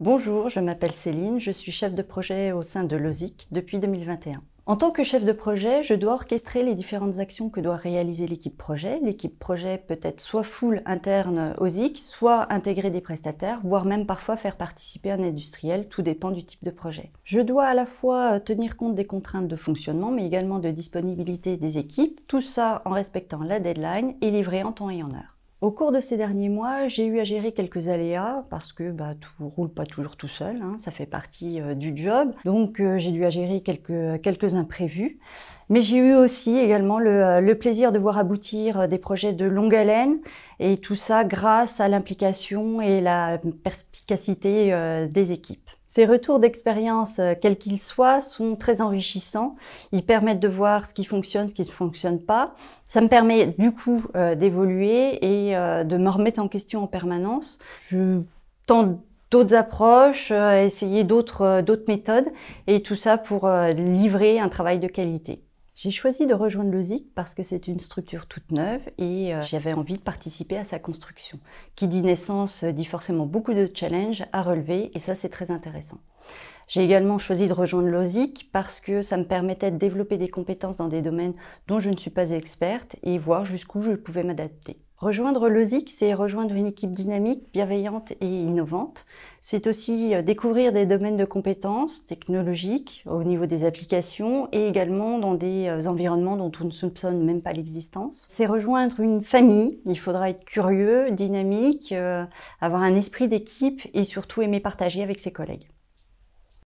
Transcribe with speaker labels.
Speaker 1: Bonjour, je m'appelle Céline, je suis chef de projet au sein de LOSIC depuis 2021. En tant que chef de projet, je dois orchestrer les différentes actions que doit réaliser l'équipe projet. L'équipe projet peut être soit full interne OSIC, soit intégrer des prestataires, voire même parfois faire participer un industriel, tout dépend du type de projet. Je dois à la fois euh, tenir compte des contraintes de fonctionnement, mais également de disponibilité des équipes, tout ça en respectant la deadline et livrer en temps et en heure. Au cours de ces derniers mois, j'ai eu à gérer quelques aléas parce que bah, tout roule pas toujours tout seul, hein. ça fait partie euh, du job. Donc euh, j'ai dû à gérer quelques, quelques imprévus. Mais j'ai eu aussi également le, euh, plaisir de voir aboutir des projets de longue haleine et tout ça grâce à l'implication et la perspicacité des équipes. Ces retours d'expérience, euh, quels qu'ils soient, sont très enrichissants. Ils permettent de voir ce qui fonctionne, ce qui ne fonctionne pas. Ça me permet du coup euh, d'évoluer et euh, de me remettre en question en permanence. Je tente d'autres approches, essayer d'autres méthodes et tout ça pour livrer un travail de qualité. J'ai choisi de rejoindre le parce que c'est une structure toute neuve et euh, j'avais envie de participer à sa construction. Qui dit naissance euh, dit forcément beaucoup de challenges à relever et ça c'est très intéressant. J'ai également choisi de rejoindre l'OSIC parce que ça me permettait de développer des compétences dans des domaines dont je ne suis pas experte et voir jusqu'où je pouvais m'adapter. Rejoindre l'OSIC, c'est rejoindre une équipe dynamique, bienveillante et innovante. C'est aussi euh, découvrir des domaines de compétences technologiques au niveau des applications et également dans des euh, environnements dont on ne soupçonne même pas l'existence. C'est rejoindre une famille. Il faudra être curieux, dynamique, euh, avoir un esprit d'équipe et surtout aimer partager avec ses collègues.